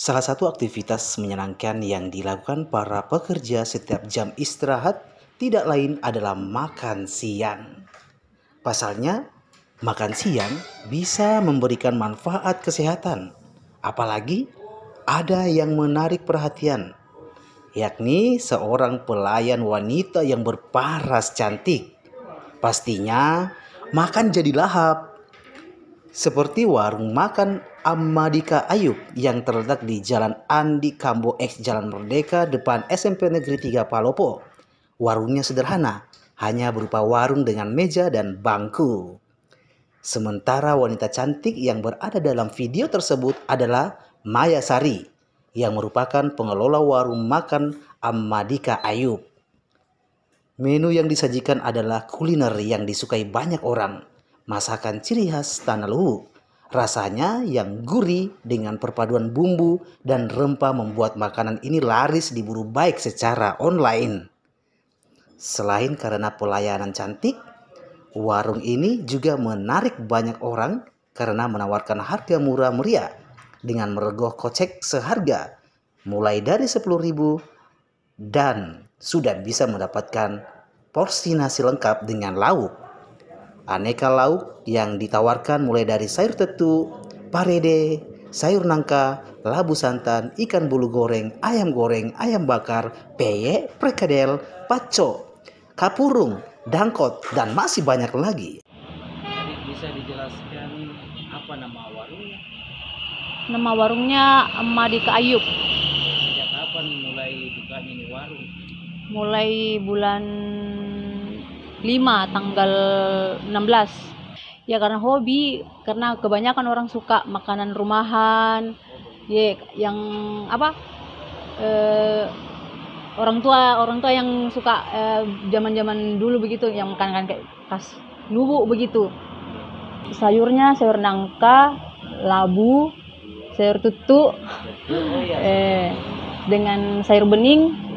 Salah satu aktivitas menyenangkan yang dilakukan para pekerja setiap jam istirahat tidak lain adalah makan siang. Pasalnya, makan siang bisa memberikan manfaat kesehatan. Apalagi ada yang menarik perhatian, yakni seorang pelayan wanita yang berparas cantik. Pastinya, makan jadi lahap seperti warung makan Amadika Ayub yang terletak di Jalan Andi Kambo X Jalan Merdeka depan SMP Negeri 3 Palopo. Warungnya sederhana, hanya berupa warung dengan meja dan bangku. Sementara wanita cantik yang berada dalam video tersebut adalah Maya Sari yang merupakan pengelola warung makan Amadika Ayub. Menu yang disajikan adalah kuliner yang disukai banyak orang masakan ciri khas Tanah Luwu. Rasanya yang gurih dengan perpaduan bumbu dan rempah membuat makanan ini laris diburu baik secara online. Selain karena pelayanan cantik, warung ini juga menarik banyak orang karena menawarkan harga murah meriah dengan meregoh kocek seharga mulai dari 10.000 dan sudah bisa mendapatkan porsi nasi lengkap dengan lauk aneka lauk yang ditawarkan mulai dari sayur tetu, parede, sayur nangka, labu santan, ikan bulu goreng, ayam goreng, ayam bakar, peyek, prekadel, paco, kapurung, dangkot, dan masih banyak lagi. Bisa dijelaskan apa nama warungnya? Nama warungnya Madika Ayub. Sejak kapan mulai buka ini warung? Mulai bulan 5 tanggal 16 ya karena hobi karena kebanyakan orang suka makanan rumahan ya yang apa eh, orang tua orang tua yang suka zaman eh, zaman dulu begitu yang makanan kayak khas nubu begitu sayurnya sayur nangka labu sayur tutu eh, dengan sayur bening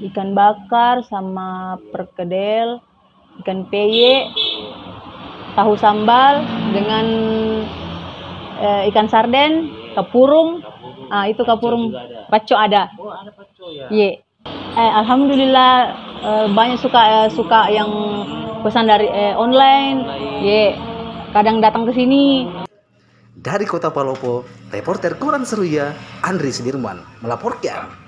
ikan bakar sama perkedel ikan peye tahu sambal dengan eh, ikan sarden kapurung ah itu kapurung paco ada oh ada paco ya eh, alhamdulillah eh, banyak suka eh, suka yang pesan dari eh, online ye kadang datang ke sini dari kota Palopo reporter koran Seruya Andri Sidirman melaporkan